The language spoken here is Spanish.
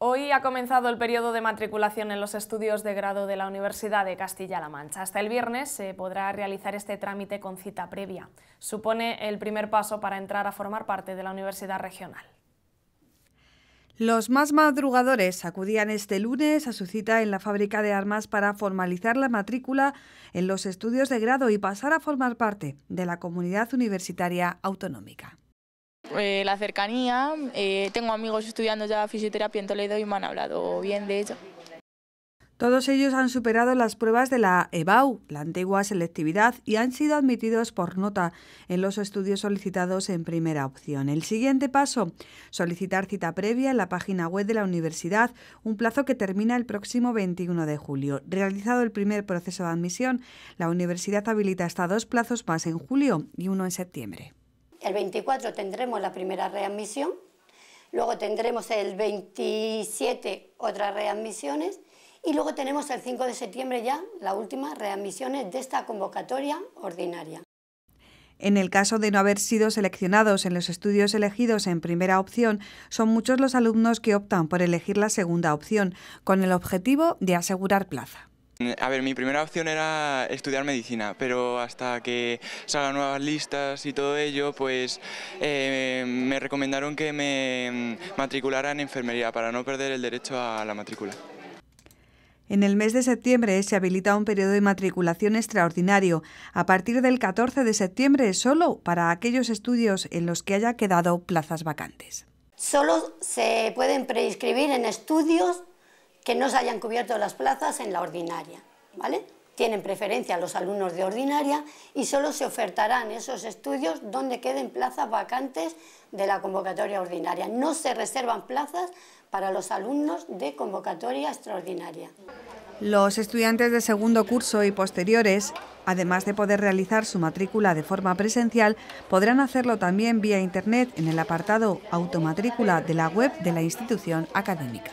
Hoy ha comenzado el periodo de matriculación en los estudios de grado de la Universidad de Castilla-La Mancha. Hasta el viernes se podrá realizar este trámite con cita previa. Supone el primer paso para entrar a formar parte de la Universidad Regional. Los más madrugadores acudían este lunes a su cita en la fábrica de armas para formalizar la matrícula en los estudios de grado y pasar a formar parte de la comunidad universitaria autonómica. Eh, la cercanía, eh, tengo amigos estudiando ya fisioterapia en Toledo y me han hablado bien de ello. Todos ellos han superado las pruebas de la EBAU, la antigua selectividad, y han sido admitidos por nota en los estudios solicitados en primera opción. El siguiente paso, solicitar cita previa en la página web de la universidad, un plazo que termina el próximo 21 de julio. Realizado el primer proceso de admisión, la universidad habilita hasta dos plazos más en julio y uno en septiembre. El 24 tendremos la primera readmisión, luego tendremos el 27 otras readmisiones y luego tenemos el 5 de septiembre ya la última readmisiones de esta convocatoria ordinaria. En el caso de no haber sido seleccionados en los estudios elegidos en primera opción, son muchos los alumnos que optan por elegir la segunda opción, con el objetivo de asegurar plaza. A ver, mi primera opción era estudiar medicina, pero hasta que salgan nuevas listas y todo ello, pues eh, me recomendaron que me matriculara en enfermería para no perder el derecho a la matrícula. En el mes de septiembre se habilita un periodo de matriculación extraordinario, a partir del 14 de septiembre solo para aquellos estudios en los que haya quedado plazas vacantes. Solo se pueden preinscribir en estudios que no se hayan cubierto las plazas en la ordinaria, Tienen preferencia los alumnos de ordinaria y solo se ofertarán esos estudios donde queden plazas vacantes de la convocatoria ordinaria. No se reservan plazas para los alumnos de convocatoria extraordinaria. Los estudiantes de segundo curso y posteriores, además de poder realizar su matrícula de forma presencial, podrán hacerlo también vía Internet en el apartado Automatrícula de la web de la institución académica.